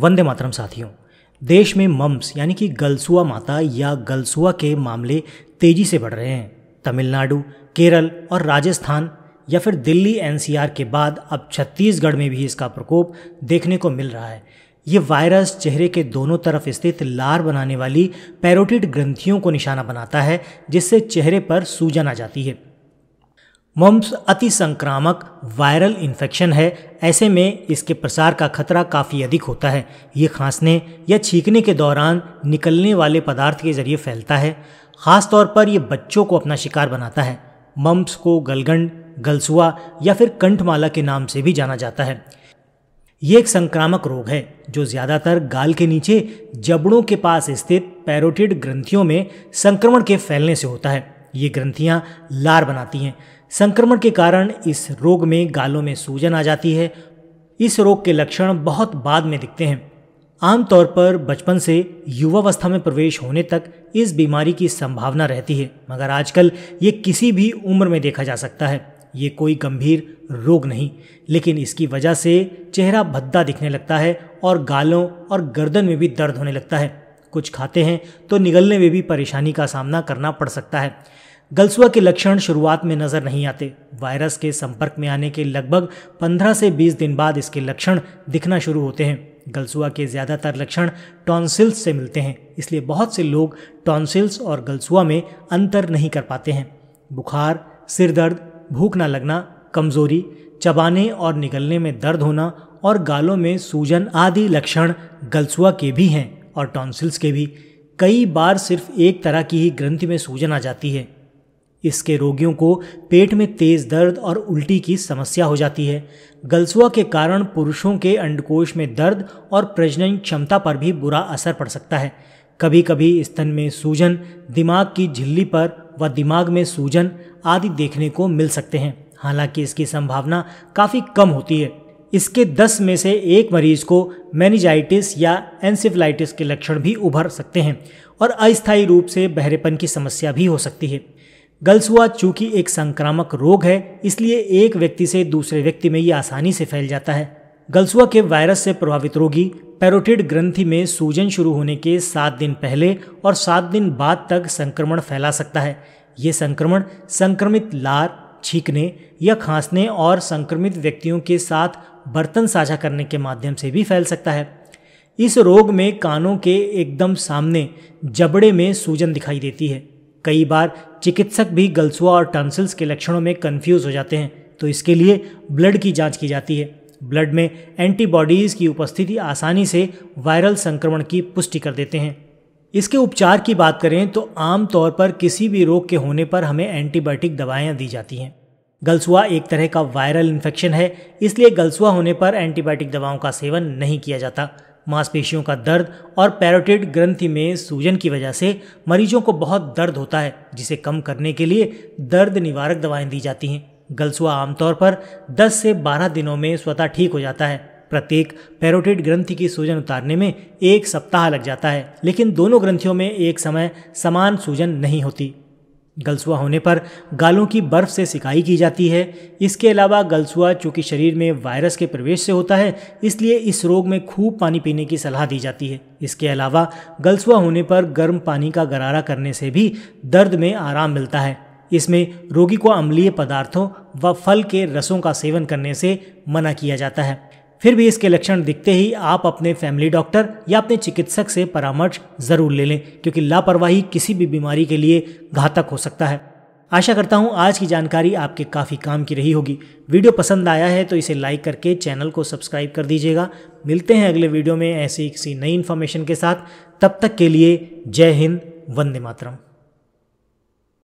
वंदे मातरम साथियों देश में मम्स यानी कि गलसुआ माता या गलसुआ के मामले तेजी से बढ़ रहे हैं तमिलनाडु केरल और राजस्थान या फिर दिल्ली एनसीआर के बाद अब छत्तीसगढ़ में भी इसका प्रकोप देखने को मिल रहा है ये वायरस चेहरे के दोनों तरफ स्थित लार बनाने वाली पैरोटिड ग्रंथियों को निशाना बनाता है जिससे चेहरे पर सूजन आ जाती है मम्स अति संक्रामक वायरल इन्फेक्शन है ऐसे में इसके प्रसार का खतरा काफ़ी अधिक होता है ये खांसने या छींकने के दौरान निकलने वाले पदार्थ के जरिए फैलता है ख़ास तौर पर यह बच्चों को अपना शिकार बनाता है मम्स को गलगंड गलसुआ या फिर कंठमाला के नाम से भी जाना जाता है ये एक संक्रामक रोग है जो ज़्यादातर गाल के नीचे जबड़ों के पास स्थित पैरोटिड ग्रंथियों में संक्रमण के फैलने से होता है ये ग्रंथियां लार बनाती हैं संक्रमण के कारण इस रोग में गालों में सूजन आ जाती है इस रोग के लक्षण बहुत बाद में दिखते हैं आमतौर पर बचपन से युवावस्था में प्रवेश होने तक इस बीमारी की संभावना रहती है मगर आजकल ये किसी भी उम्र में देखा जा सकता है ये कोई गंभीर रोग नहीं लेकिन इसकी वजह से चेहरा भद्दा दिखने लगता है और गालों और गर्दन में भी दर्द होने लगता है कुछ खाते हैं तो निगलने में भी परेशानी का सामना करना पड़ सकता है गलसुआ के लक्षण शुरुआत में नज़र नहीं आते वायरस के संपर्क में आने के लगभग 15 से 20 दिन बाद इसके लक्षण दिखना शुरू होते हैं गलसुआ के ज़्यादातर लक्षण टॉन्सिल्स से मिलते हैं इसलिए बहुत से लोग टॉन्सिल्स और गलसुआ में अंतर नहीं कर पाते हैं बुखार सिर दर्द भूख ना लगना कमजोरी चबाने और निगलने में दर्द होना और गालों में सूजन आदि लक्षण गलसुआ के भी हैं और टॉन्सिल्स के भी कई बार सिर्फ एक तरह की ही ग्रंथि में सूजन आ जाती है इसके रोगियों को पेट में तेज दर्द और उल्टी की समस्या हो जाती है गलसुआ के कारण पुरुषों के अंडकोश में दर्द और प्रजनन क्षमता पर भी बुरा असर पड़ सकता है कभी कभी स्तन में सूजन दिमाग की झिल्ली पर व दिमाग में सूजन आदि देखने को मिल सकते हैं हालांकि इसकी संभावना काफ़ी कम होती है इसके 10 में से एक मरीज को मैनिजाइटिस या एंसिफिलाइटिस के लक्षण भी उभर सकते हैं और अस्थायी रूप से बहरेपन की समस्या भी हो सकती है गलसुआ चूंकि एक संक्रामक रोग है इसलिए एक व्यक्ति से दूसरे व्यक्ति में ये आसानी से फैल जाता है गलसुआ के वायरस से प्रभावित रोगी पैरोटिड ग्रंथि में सूजन शुरू होने के सात दिन पहले और सात दिन बाद तक संक्रमण फैला सकता है ये संक्रमण संक्रमित लार छींकने या खांसने और संक्रमित व्यक्तियों के साथ बर्तन साझा करने के माध्यम से भी फैल सकता है इस रोग में कानों के एकदम सामने जबड़े में सूजन दिखाई देती है कई बार चिकित्सक भी गलसुआ और टॉन्सिल्स के लक्षणों में कंफ्यूज हो जाते हैं तो इसके लिए ब्लड की जांच की जाती है ब्लड में एंटीबॉडीज़ की उपस्थिति आसानी से वायरल संक्रमण की पुष्टि कर देते हैं इसके उपचार की बात करें तो आम तौर पर किसी भी रोग के होने पर हमें एंटीबायोटिक दवाएं दी जाती हैं गलसुआ एक तरह का वायरल इन्फेक्शन है इसलिए गलसुआ होने पर एंटीबायोटिक दवाओं का सेवन नहीं किया जाता मांसपेशियों का दर्द और पैरोटिड ग्रंथि में सूजन की वजह से मरीजों को बहुत दर्द होता है जिसे कम करने के लिए दर्द निवारक दवाएं दी जाती हैं गलसुआ आमतौर पर 10 से 12 दिनों में स्वतः ठीक हो जाता है प्रत्येक पैरोटिड ग्रंथि की सूजन उतारने में एक सप्ताह लग जाता है लेकिन दोनों ग्रंथियों में एक समय समान सूजन नहीं होती गलसुआ होने पर गालों की बर्फ से सिकाई की जाती है इसके अलावा गलसुआ चूंकि शरीर में वायरस के प्रवेश से होता है इसलिए इस रोग में खूब पानी पीने की सलाह दी जाती है इसके अलावा गलसुआ होने पर गर्म पानी का गरारा करने से भी दर्द में आराम मिलता है इसमें रोगी को अम्लीय पदार्थों व फल के रसों का सेवन करने से मना किया जाता है फिर भी इसके लक्षण दिखते ही आप अपने फैमिली डॉक्टर या अपने चिकित्सक से परामर्श जरूर ले लें क्योंकि लापरवाही किसी भी बीमारी के लिए घातक हो सकता है आशा करता हूँ आज की जानकारी आपके काफ़ी काम की रही होगी वीडियो पसंद आया है तो इसे लाइक करके चैनल को सब्सक्राइब कर दीजिएगा मिलते हैं अगले वीडियो में ऐसी किसी नई इन्फॉर्मेशन के साथ तब तक के लिए जय हिंद वंदे मातरम